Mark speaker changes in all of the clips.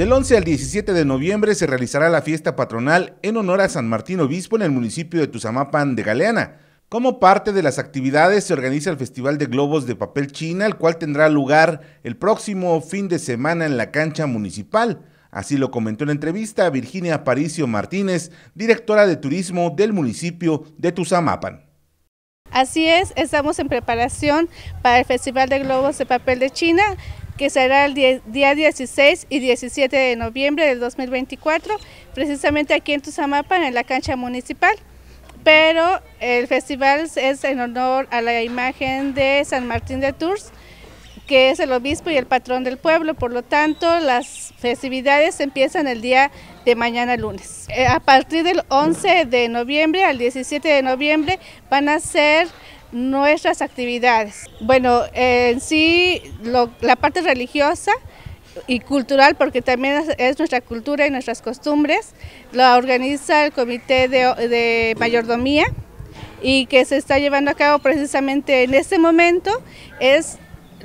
Speaker 1: Del 11 al 17 de noviembre se realizará la fiesta patronal en honor a San Martín Obispo en el municipio de Tuzamapan de Galeana. Como parte de las actividades se organiza el Festival de Globos de Papel China, el cual tendrá lugar el próximo fin de semana en la cancha municipal. Así lo comentó en la entrevista Virginia Aparicio Martínez, directora de turismo del municipio de Tuzamapan.
Speaker 2: Así es, estamos en preparación para el Festival de Globos de Papel de China, que será el día 16 y 17 de noviembre del 2024, precisamente aquí en Tuzamapa, en la cancha municipal. Pero el festival es en honor a la imagen de San Martín de Tours, que es el obispo y el patrón del pueblo, por lo tanto las festividades empiezan el día de mañana lunes. Eh, a partir del 11 de noviembre al 17 de noviembre van a ser nuestras actividades. Bueno, en sí la parte religiosa y cultural, porque también es nuestra cultura y nuestras costumbres, la organiza el Comité de, de Mayordomía y que se está llevando a cabo precisamente en este momento, es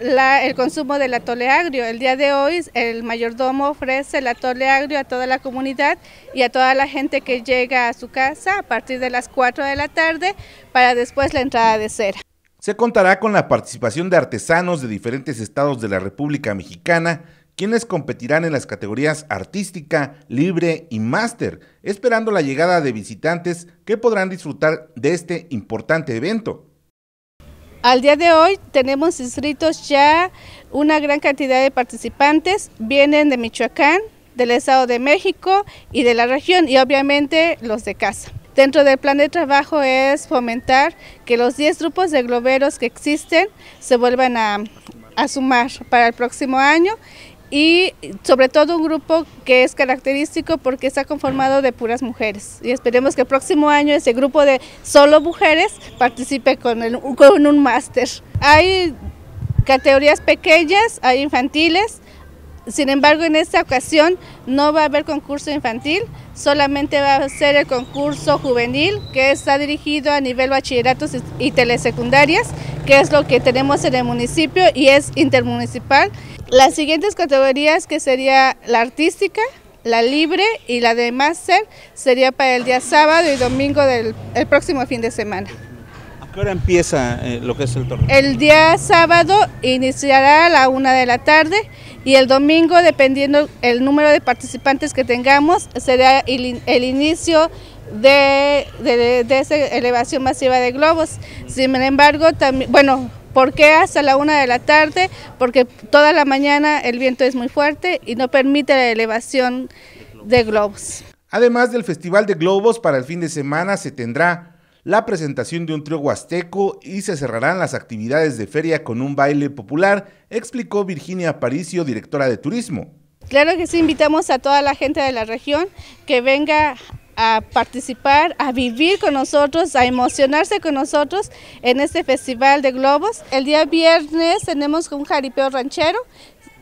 Speaker 2: el consumo del atole agrio. El día de hoy el mayordomo ofrece el atole agrio a toda la comunidad y a toda la gente que llega a su casa a partir de las 4 de la tarde para después la entrada de cera.
Speaker 1: Se contará con la participación de artesanos de diferentes estados de la República Mexicana, quienes competirán en las categorías artística, libre y máster, esperando la llegada de visitantes que podrán disfrutar de este importante evento.
Speaker 2: Al día de hoy tenemos inscritos ya una gran cantidad de participantes, vienen de Michoacán, del Estado de México y de la región y obviamente los de casa. Dentro del plan de trabajo es fomentar que los 10 grupos de globeros que existen se vuelvan a, a sumar para el próximo año y sobre todo un grupo que es característico porque está conformado de puras mujeres y esperemos que el próximo año ese grupo de solo mujeres participe con, con un máster. Hay categorías pequeñas, hay infantiles, sin embargo en esta ocasión no va a haber concurso infantil, solamente va a ser el concurso juvenil que está dirigido a nivel bachilleratos y telesecundarias, que es lo que tenemos en el municipio y es intermunicipal. Las siguientes categorías que sería la artística, la libre y la de máster sería para el día sábado y domingo del próximo fin de semana
Speaker 1: qué hora empieza eh, lo que es el torneo?
Speaker 2: El día sábado iniciará a la una de la tarde y el domingo, dependiendo el número de participantes que tengamos, será el, inicio de, de, esa elevación masiva de globos. Sin embargo, también, bueno, ¿por qué hasta la una de la tarde? Porque toda la mañana el viento es muy fuerte y no permite la elevación de globos.
Speaker 1: Además del Festival de Globos, para el fin de semana se tendrá la presentación de un trío huasteco y se cerrarán las actividades de feria con un baile popular, explicó Virginia Aparicio, directora de turismo.
Speaker 2: Claro que sí, invitamos a toda la gente de la región que venga a participar, a vivir con nosotros, a emocionarse con nosotros en este Festival de Globos. El día viernes tenemos un jaripeo ranchero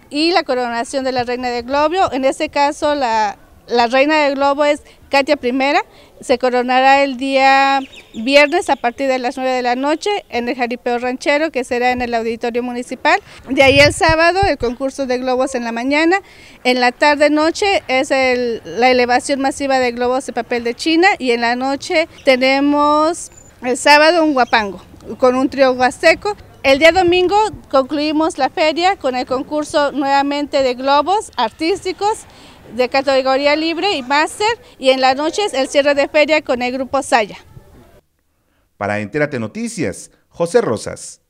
Speaker 2: y la coronación de la Reina de Globio, en este caso la la reina del globo es Katia I, se coronará el día viernes a partir de las 9 de la noche en el Jaripeo Ranchero, que será en el Auditorio Municipal. De ahí el sábado, el concurso de globos en la mañana. En la tarde-noche es la elevación masiva de globos de papel de China y en la noche tenemos el sábado un guapango con un trío huasteco. El día domingo concluimos la feria con el concurso nuevamente de globos artísticos de categoría libre y máster y en las noches el cierre de feria con el grupo Saya.
Speaker 1: Para Entérate Noticias, José Rosas.